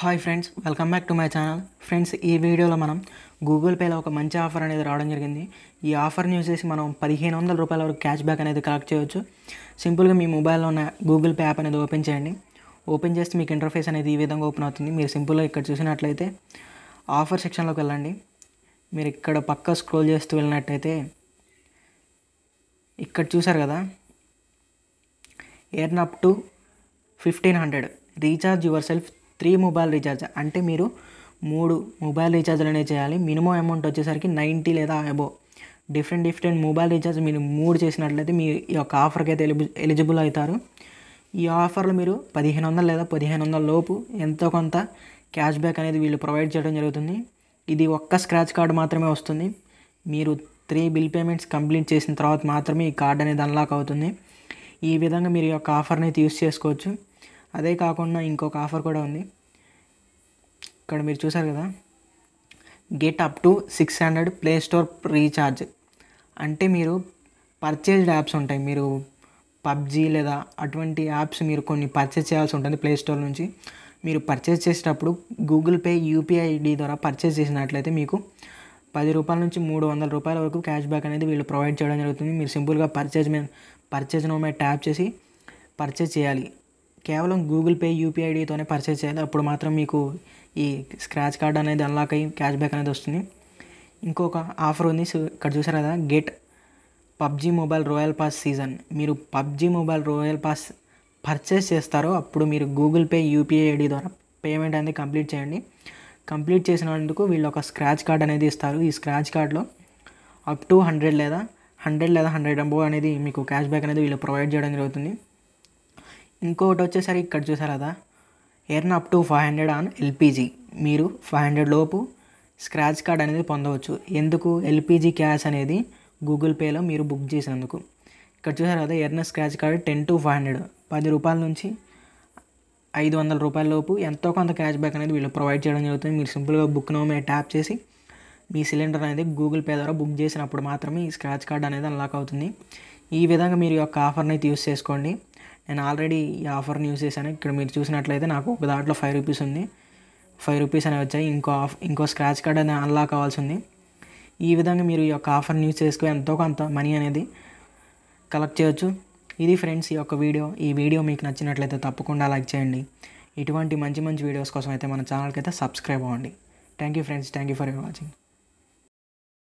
hi friends welcome back to my channel friends ఈ వీడియోలో మనం గూగుల్ పేలో ఒక మంచి ఆఫర్ అనేది రావడం జరిగింది ఈ ఆఫర్ని యూజ్ చేసి మనం పదిహేను వందల రూపాయల వరకు క్యాష్ బ్యాక్ అనేది కలెక్ట్ చేయవచ్చు సింపుల్గా మీ మొబైల్లో ఉన్న గూగుల్ పే యాప్ అనేది ఓపెన్ చేయండి ఓపెన్ చేస్తే మీకు ఇంటర్ఫేస్ అనేది ఈ విధంగా ఓపెన్ అవుతుంది మీరు సింపుల్గా ఇక్కడ చూసినట్లయితే ఆఫర్ సెక్షన్లోకి వెళ్ళండి మీరు ఇక్కడ పక్క స్క్రోల్ చేస్తూ వెళ్ళినట్టయితే ఇక్కడ చూసారు కదా earn up to fifteen hundred recharge yourself three mobile recharge అంటే మీరు మూడు మొబైల్ రీఛార్జ్లు అనేవి చేయాలి మినిమం అమౌంట్ వచ్చేసరికి నైంటీ లేదా అబో డిఫరెంట్ డిఫరెంట్ మొబైల్ రీఛార్జ్ మీరు మూడు చేసినట్లయితే మీ యొక్క ఆఫర్కి అయితే ఎలిజిబుల్ అవుతారు ఈ ఆఫర్లో మీరు పదిహేను వందలు లేదా పదిహేను వందల లోపు ఎంతో కొంత క్యాష్ బ్యాక్ అనేది వీళ్ళు ప్రొవైడ్ చేయడం జరుగుతుంది ఇది ఒక్క స్క్రాచ్ కార్డు మాత్రమే వస్తుంది మీరు త్రీ బిల్ పేమెంట్స్ కంప్లీట్ చేసిన తర్వాత మాత్రమే ఈ కార్డ్ అనేది అన్లాక్ అవుతుంది ఈ విధంగా మీరు ఈ యొక్క ఆఫర్ని అయితే యూస్ చేసుకోవచ్చు అదే కాకుండా ఇంకొక ఆఫర్ కూడా ఉంది ఇక్కడ మీరు చూసారు కదా get up to six hundred play store recharge అంటే మీరు పర్చేజ్డ్ యాప్స్ ఉంటాయి మీరు పబ్జీ లేదా అటువంటి యాప్స్ మీరు కొన్ని పర్చేజ్ చేయాల్సి ఉంటుంది ప్లే స్టోర్ నుంచి మీరు పర్చేజ్ చేసేటప్పుడు గూగుల్ పే యూపీఐ ఐడి ద్వారా పర్చేజ్ చేసినట్లయితే మీకు పది రూపాయల నుంచి మూడు వందల రూపాయల వరకు క్యాష్ బ్యాక్ అనేది వీళ్ళు ప్రొవైడ్ చేయడం జరుగుతుంది మీరు సింపుల్గా పర్చేజ్ మే పర్చేజ్ నో మీద ట్యాప్ చేసి పర్చేజ్ చేయాలి కేవలం గూగుల్ పే యూపీఐ ఐడితోనే పర్చేస్ చేయాలి అప్పుడు మాత్రం మీకు ఈ స్క్రాచ్ కార్డ్ అనేది అన్లాక్ అయ్యి క్యాష్ బ్యాక్ అనేది వస్తుంది ఇంకొక ఆఫర్ ఉంది సో ఇక్కడ చూసారు కదా get PUBG mobile royal pass season మీరు PUBG mobile royal pass purchase చేస్తారో అప్పుడు మీరు గూగుల్ పే యూపీఐ ఐడి ద్వారా పేమెంట్ అనేది కంప్లీట్ చేయండి కంప్లీట్ చేసినందుకు వీళ్ళు ఒక స్క్రాచ్ కార్డ్ అనేది ఇస్తారు ఈ స్క్రాచ్ కార్డ్లో అప్ టు హండ్రెడ్ లేదా హండ్రెడ్ లేదా హండ్రెడ్ ఎంబో అనేది మీకు క్యాష్ బ్యాక్ అనేది వీళ్ళు ప్రొవైడ్ చేయడం జరుగుతుంది ఇంకొకటి వచ్చేసరికి ఇక్కడ చూసారు కదా earn up to five hundred on LPG మీరు ఫైవ్ హండ్రెడ్ లోపు స్క్రాచ్ కార్డ్ అనేది పొందవచ్చు ఎందుకు ఎల్పిజి క్యాష్ అనేది గూగుల్ పేలో మీరు బుక్ చేసినందుకు ఇక్కడ చూసారు కదా earn scratch card ten to five hundred పది రూపాయల నుంచి ఐదు వందల రూపాయల లోపు ఎంతో కొంత క్యాష్ బ్యాక్ అనేది వీళ్ళు ప్రొవైడ్ చేయడం జరుగుతుంది మీరు సింపుల్గా బుక్ నో మీద ట్యాప్ చేసి మీ సిలిండర్ అనేది గూగుల్ పే ద్వారా బుక్ చేసినప్పుడు మాత్రమే ఈ స్క్రాచ్ కార్డ్ అనేది అన్లాక్ అవుతుంది ఈ విధంగా మీరు యొక్క ఆఫర్ని అయితే యూస్ చేసుకోండి నేను ఆల్రెడీ ఈ ఆఫర్ని యూస్ చేశాను ఇక్కడ మీరు చూసినట్లయితే నాకు ఒక దాంట్లో ఫైవ్ రూపీస్ ఉంది ఫైవ్ రూపీస్ అనేవి వచ్చాయి ఇంకో ఆఫ్ ఇంకో స్క్రాచ్ కార్డ్ అనేది అన్లాక్ అవ్వాల్సి ఉంది ఈ విధంగా మీరు ఈ యొక్క ఆఫర్ని యూజ్ చేసుకుని ఎంతో కొంత మనీ అనేది కలెక్ట్ చేయొచ్చు ఇది ఫ్రెండ్స్ ఈ యొక్క వీడియో ఈ వీడియో మీకు నచ్చినట్లయితే తప్పకుండా లైక్ చేయండి ఇటువంటి మంచి మంచి వీడియోస్ కోసం అయితే మన ఛానల్కి అయితే సబ్స్క్రైబ్ అవ్వండి thank you friends thank you for your watching